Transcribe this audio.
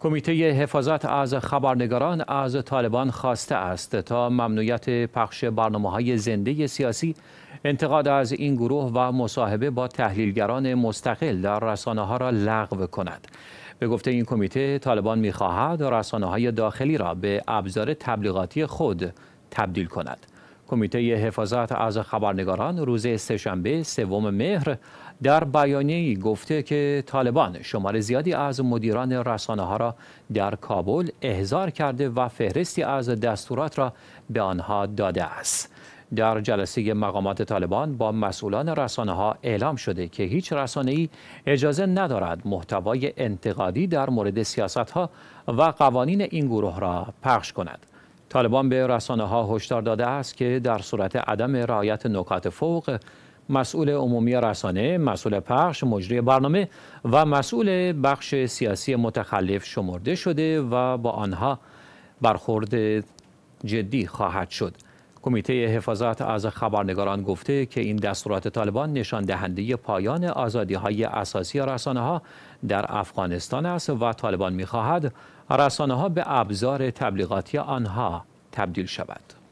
کمیته حفاظت از خبرنگاران از طالبان خواسته است تا ممنوعیت پخش برنامه های زنده سیاسی انتقاد از این گروه و مصاحبه با تحلیلگران مستقل در رسانه ها را لغو کند. به گفته این کمیته طالبان میخواهد رسانه های داخلی را به ابزار تبلیغاتی خود تبدیل کند. کمیته حفاظت از خبرنگاران روز سهشنبه سوم مهر در بیانیه گفته که طالبان شمار زیادی از مدیران رسانه ها را در کابل احضار کرده و فهرستی از دستورات را به آنها داده است. در جلسه مقامات طالبان با مسئولان رسانه ها اعلام شده که هیچ رسانه ای اجازه ندارد محتوای انتقادی در مورد سیاست ها و قوانین این گروه را پخش کند. طالبان به رسانه ها هشدار داده است که در صورت عدم رعایت نکات فوق مسئول عمومی رسانه، مسئول پخش، مجری برنامه و مسئول بخش سیاسی متخلف شمرده شده و با آنها برخورد جدی خواهد شد. کمیته حفاظت از خبرنگاران گفته که این دستورات طالبان نشان دهنده پایان آزادی های اساسی رسانه ها در افغانستان است و طالبان میخواهد رسانه ها به ابزار تبلیغاتی آنها تبدیل شود.